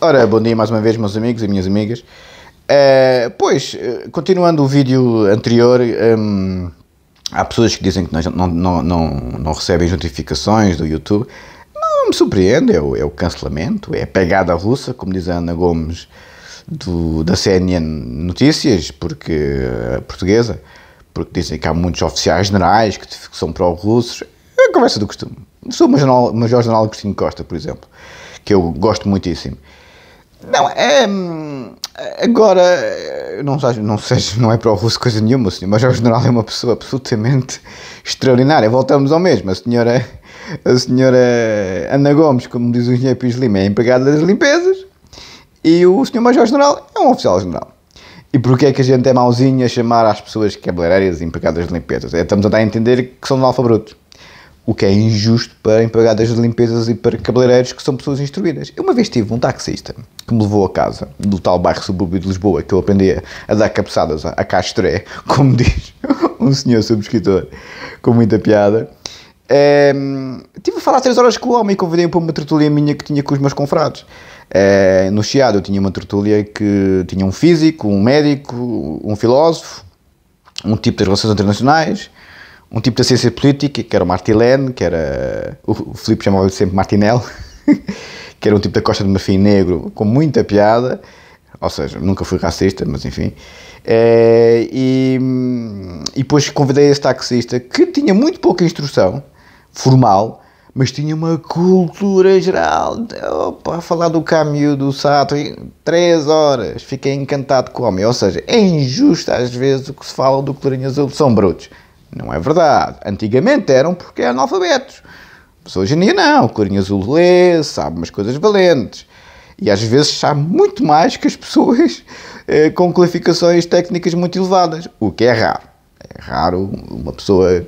Ora, bom dia mais uma vez, meus amigos e minhas amigas. Uh, pois, eh, continuando o vídeo anterior, um, há pessoas que dizem que não, não, não, não recebem notificações do YouTube. Não me surpreende, é o, é o cancelamento, é a pegada russa, como diz a Ana Gomes do, da CNN Notícias, porque a eh, portuguesa, porque dizem que há muitos oficiais generais que, que são pró-russos. É a conversa do costume. Sou o Major General Agostinho Costa, por exemplo, que eu gosto muitíssimo. Não, é. Hum, agora, não, não, seja, não é para o russo coisa nenhuma, o senhor Major General é uma pessoa absolutamente extraordinária. Voltamos ao mesmo. A senhora, a senhora Ana Gomes, como diz o engenheiro Pires Lima, é empregada das limpezas e o senhor Major General é um oficial general. E porquê é que a gente é mauzinho a chamar as pessoas cabeleireiras é empregadas de limpezas? É, estamos a dar a entender que são bruto o que é injusto para empregadas de limpezas e para cabeleireiros que são pessoas instruídas. Eu uma vez tive um taxista que me levou a casa do tal bairro subúrbio de Lisboa que eu aprendi a dar cabeçadas a, a castré, como diz um senhor subscritor com muita piada. É, tive a falar três horas com o homem e convidei para uma tertulia minha que tinha com os meus confrades. É, ehm, no Chiado eu tinha uma tertulia que tinha um físico, um médico, um filósofo, um tipo das relações internacionais, um tipo da ciência política, que era o Martilene, que era. O Filipe chamava-lhe sempre Martinel, que era um tipo da Costa de Marfim negro, com muita piada, ou seja, nunca fui racista, mas enfim. Eh, e, e depois convidei esse taxista que tinha muito pouca instrução formal, mas tinha uma cultura geral. Opa, a falar do caminho do Sato em horas, fiquei encantado com o homem. Ou seja, é injusto às vezes o que se fala do Colorinho Azul, são brutos. Não é verdade. Antigamente eram porque eram analfabetos. Mas hoje em dia não. Clarinha Azul lê, sabe umas coisas valentes. E às vezes sabe muito mais que as pessoas eh, com qualificações técnicas muito elevadas, o que é raro. É raro uma pessoa eh,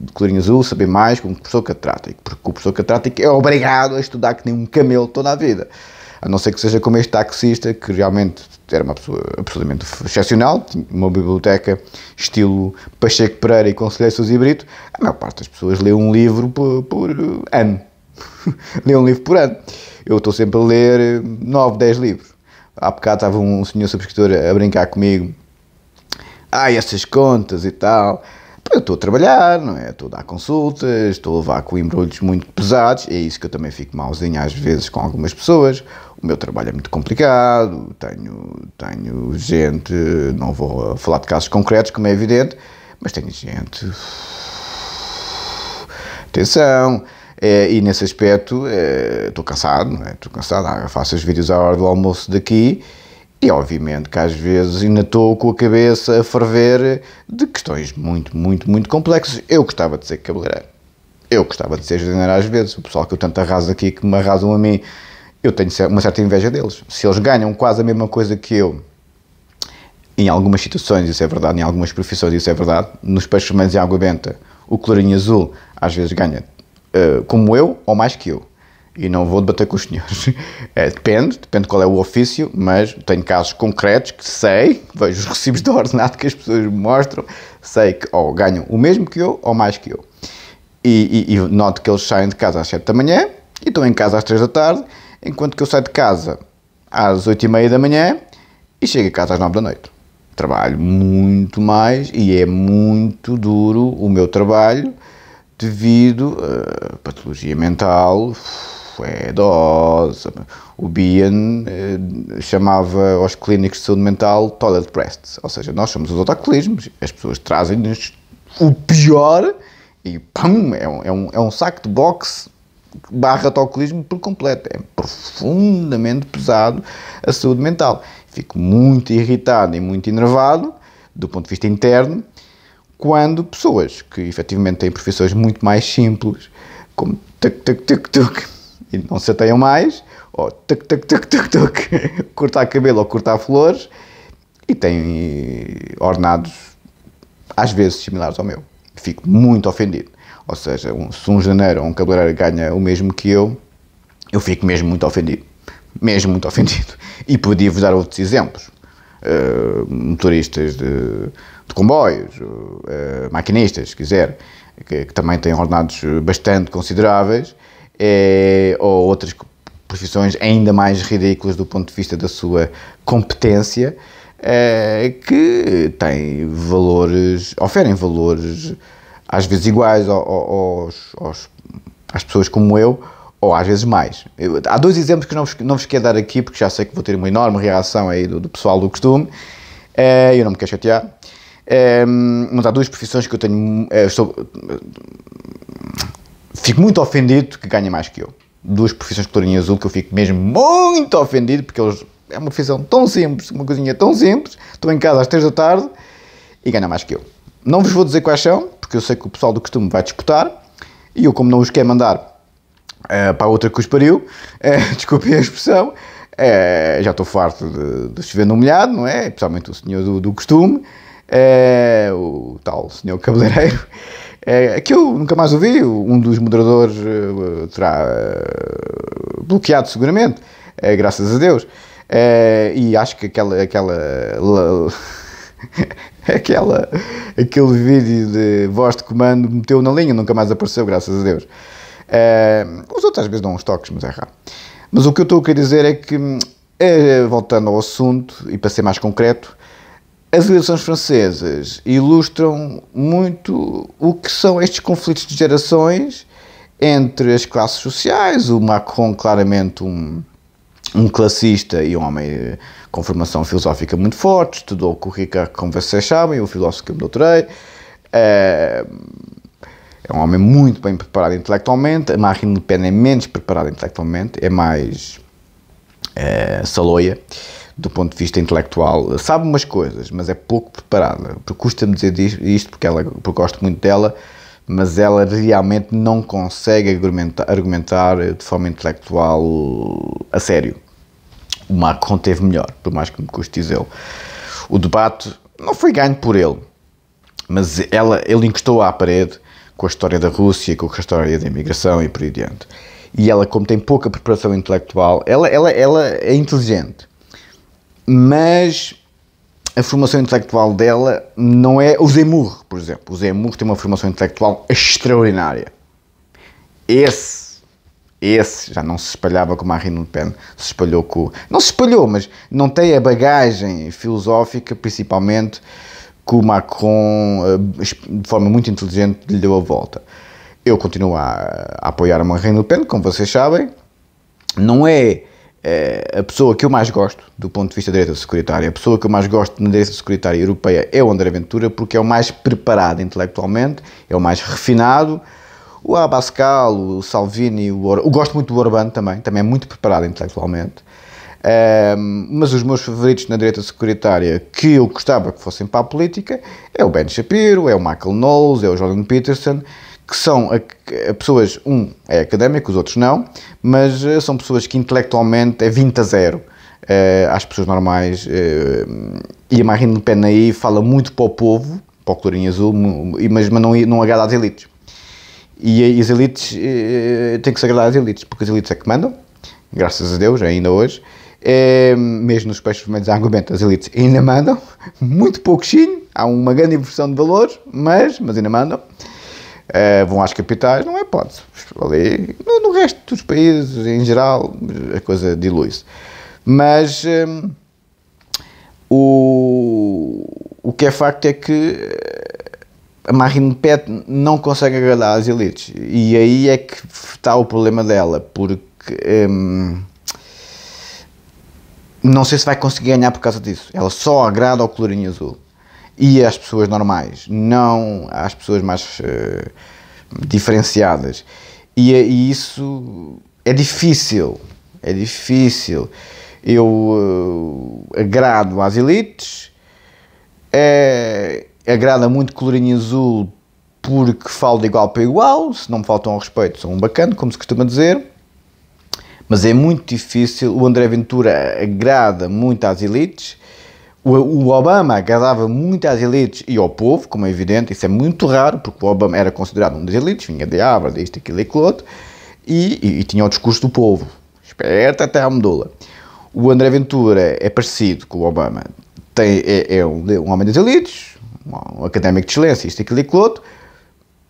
de colorinho azul saber mais que um professor catrático, porque o professor catrático é obrigado a estudar que nem um camelo toda a vida a não ser que seja como este taxista, que realmente era uma pessoa absolutamente excepcional, uma biblioteca estilo Pacheco Pereira e Conselheiro Sousa Brito, a maior parte das pessoas lê um livro por, por ano, lê um livro por ano, eu estou sempre a ler 9, eh, 10 livros, há bocado estava um senhor subscritor a brincar comigo, ai, essas contas e tal eu estou a trabalhar, não é? Estou a dar consultas, estou a levar com embrulhos muito pesados, é isso que eu também fico malzinho às vezes com algumas pessoas. O meu trabalho é muito complicado, tenho, tenho gente, não vou falar de casos concretos, como é evidente, mas tenho gente. Atenção! É, e nesse aspecto, é, estou é, cansado, não é? Estou cansado, ah, faço os vídeos à hora do almoço daqui e obviamente que às vezes ainda estou com a cabeça a ferver de questões muito, muito, muito complexas. Eu gostava de ser cabeleireiro. Eu gostava de ser jardineiro às vezes. O pessoal que eu tanto arraso aqui, que me arrasam a mim, eu tenho uma certa inveja deles. Se eles ganham quase a mesma coisa que eu, em algumas situações isso é verdade, em algumas profissões isso é verdade, nos peixes humanos e água benta, o colorinho azul às vezes ganha eh, como eu ou mais que eu e não vou debater com os senhores. É, depende, depende qual é o ofício, mas tenho casos concretos que sei, vejo os recibos de ordenado que as pessoas me mostram, sei que ou ganham o mesmo que eu ou mais que eu. E, e, e noto que eles saem de casa às 7 da manhã e estão em casa às 3 da tarde, enquanto que eu saio de casa às 8 e meia da manhã e chego a casa às 9 da noite. Trabalho muito mais e é muito duro o meu trabalho devido a eh, patologia mental idosa. O Bian eh, chamava aos clínicos de saúde mental toilet breasts, ou seja, nós somos os otaculismos, as pessoas trazem-nos o pior e pum, é um, é um, é um saco de boxe barra autocolismo por completo. É profundamente pesado a saúde mental. Fico muito irritado e muito enervado, do ponto de vista interno, quando pessoas que efetivamente têm profissões muito mais simples, como tuk tuk tuk e não se ateiam mais, ou tuc, tuc, tuc, tuc, tuc, cortar cabelo ou cortar flores, e têm ornados às vezes similares ao meu. Fico muito ofendido. Ou seja, um, se um janeiro ou um cabeleireiro ganha o mesmo que eu, eu fico mesmo muito ofendido. Mesmo muito ofendido. E podia-vos dar outros exemplos. Uh, motoristas de, de comboios, uh, maquinistas, se quiser, que, que também têm ordenados bastante consideráveis, eh, ou outras profissões ainda mais ridículas do ponto de vista da sua competência, eh, que têm valores, oferem valores às vezes iguais aos, aos, às pessoas como eu, ou às vezes mais. Eu, há dois exemplos que não vos, não vos quero dar aqui, porque já sei que vou ter uma enorme reação aí do, do pessoal do costume, eh, eu não me quero chatear. Um, ehm, mas há duas profissões que eu tenho. Uh, eh, estou, fico muito ofendido que ganha mais que eu. Duas profissões de colorinho azul que eu fico mesmo muito ofendido porque eles. É uma profissão tão simples, uma coisinha tão simples. Estou em casa às 3 da tarde e ganha mais que eu. Não vos vou dizer quais são, porque eu sei que o pessoal do costume vai disputar e eu, como não os quero mandar uh, para a outra que os pariu, uh, desculpem a expressão, uh, já estou farto de, de se ver humilhado, não é? Principalmente o senhor do, do costume, uh, o tal senhor cabeleireiro. É, é, que eu nunca mais ouvi, um dos moderadores uh, terá uh, bloqueado seguramente, uh, graças a Deus. É, e acho que aquela. aquela aquela aquele vídeo de voz de comando meteu na linha, nunca mais apareceu, graças a Deus. os outros às vezes dão uns toques, mas é raro. Mas o que eu estou a querer dizer é que, hum, eh, voltando ao assunto, e para ser mais concreto, as eleições francesas ilustram muito o que são estes conflitos de gerações entre as classes sociais. O Macron, claramente, um, um classista e um homem com formação filosófica muito forte, estudou com o Ricard vocês Chama, o filósofo que eu me doutorei. É, é um homem muito bem preparado intelectualmente. A Marine Le Pen é menos preparada intelectualmente, é mais é, saloia do ponto de vista intelectual, sabe umas coisas, mas é pouco preparada. Custa-me dizer isto porque, ela, porque gosto muito dela, mas ela realmente não consegue argumentar, argumentar de forma intelectual a sério. O Macron teve melhor, por mais que me custe dizê-lo. O debate não foi ganho por ele, mas ela, ele encostou à parede com a história da Rússia, com a história da imigração e por aí adiante. E ela, como tem pouca preparação intelectual, ela, ela, ela é inteligente, mas a formação intelectual dela não é. O Zemur, por exemplo. O Zemur tem uma formação intelectual extraordinária. Esse, esse já não se espalhava com Marine Le Pen, se espalhou com. Não se espalhou, mas não tem a bagagem filosófica, principalmente que o Macron, eh, de forma muito inteligente, lhe deu a volta. Eu continuo a, a apoiar a Marine Le Pen, como vocês sabem. Não é é, a pessoa que eu mais gosto do ponto de vista da direita securitária, a pessoa que eu mais gosto na direita securitária europeia é o André Ventura, porque é o mais preparado intelectualmente, é o mais refinado. O Abascal, o Salvini, o Or... gosto muito do Orbán também, também é muito preparado intelectualmente. Ehm, mas os meus favoritos na direita securitária que eu gostava que fossem para a política é o Ben Shapiro, é o Michael Knowles, é o Jordan Peterson que são pessoas, um é académico, os outros não, mas eh, são pessoas que intelectualmente é 20 a 0 uh, eh, às pessoas normais. Uh, e a Marine Le Pen aí fala muito para o povo, para o colorinho azul, mas não, não agrada às elites. E, e as elites uh, têm que se agradar às elites, porque as elites é que mandam, graças a Deus, ainda hoje. É, mesmo nos peixes vermelhos há argumento, as elites ainda mandam, muito pouco chinho, há uma grande inversão de valores, mas, mas ainda mandam uh, vão às capitais, não é hipótese. Ali, no, no, resto dos países, em geral, a coisa dilui-se. Mas um, o, o que é facto é que eh, a Marine Pet não consegue agradar as elites. E aí é que está o problema dela, porque hum, não sei se vai conseguir ganhar por causa disso. Ela só agrada ao colorinho azul e às pessoas normais, não às pessoas mais uh, diferenciadas. E, é, e, isso é difícil, é difícil. Eu uh, agrado às elites, é, agrada muito colorinho azul porque falo de igual para igual, se não me faltam ao respeito, sou um bacana, como se costuma dizer. Mas é muito difícil, o André Ventura agrada muito às elites, o, Obama agradava muito às elites e ao povo, como é evidente, isso é muito raro, porque o Obama era considerado um das elites, vinha de Harvard, isto, aquilo, aquilo outro, e, e, e tinha o discurso do povo. Esperta até a medula. O André Ventura é parecido com o Obama. Tem, é, é um, um, homem das elites, um académico de excelência, isto, aquilo, aquilo outro,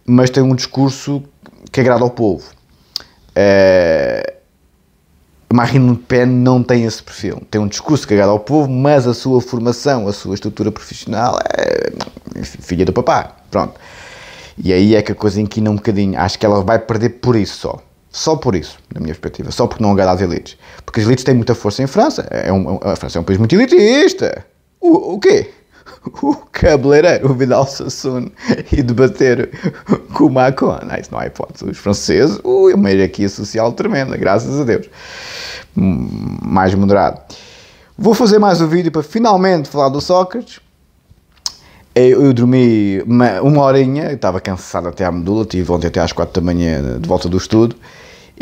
mas tem um discurso que agrada ao povo. É, Marine Le Pen não tem esse perfil. Tem um discurso cagado ao povo, mas a sua formação, a sua estrutura profissional é filha do papá. Pronto. E aí é que a coisa inquina um bocadinho. Acho que ela vai perder por isso só. Só por isso, na minha perspectiva. Só porque não agrada às elites. Porque as elites têm muita força em França. É um, a França é um país muito elitista. O, o quê? o cabeleireiro Vidal Sassoon e debater com o Macron. Não, ah, isso não há hipótese. Os franceses, ui, uma hierarquia social tremenda, graças a Deus. Hum, mais moderado. Vou fazer mais um vídeo para finalmente falar do Sócrates. Eu, eu dormi uma, uma horinha, estava cansado até à medula, estive ontem até às quatro da manhã de volta do estudo.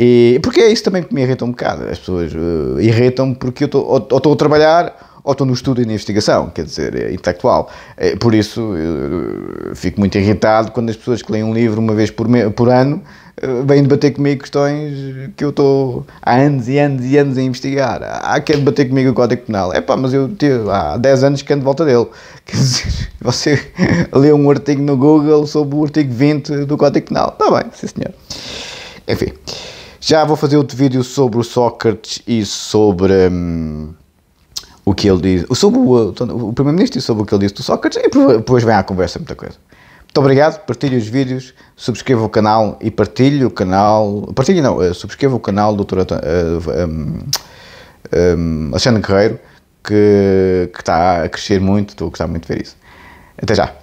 E, porque é isso também que me irrita um bocado. As pessoas uh, irritam-me porque eu estou estou a trabalhar ou estou no estudo e na investigação, quer dizer, é intelectual. É, por isso, fico muito irritado quando as pessoas que leem um livro uma vez por, por ano eh, vêm debater comigo questões que eu estou há anos e anos e anos a investigar. Há quem debater comigo o Código Penal. É pá, mas eu tive, há 10 anos que ando de volta dele. Quer dizer, você lê um artigo no Google sobre o artigo 20 do Código Penal. Está bem, sim senhor. Enfim, já vou fazer outro vídeo sobre o Sócrates e sobre. Hum, que ele diz, sobre o, o Primeiro-Ministro e sobre o que ele disse do Sócrates, e depois vem à conversa muita coisa. Muito obrigado, partilhe os vídeos, subscreva o canal e partilhe o canal. Partilhe não, eh, subscreva o canal do Dr. Um, um, Alexandre Guerreiro, que, que está a crescer muito, estou a gostar muito de ver isso. Até já!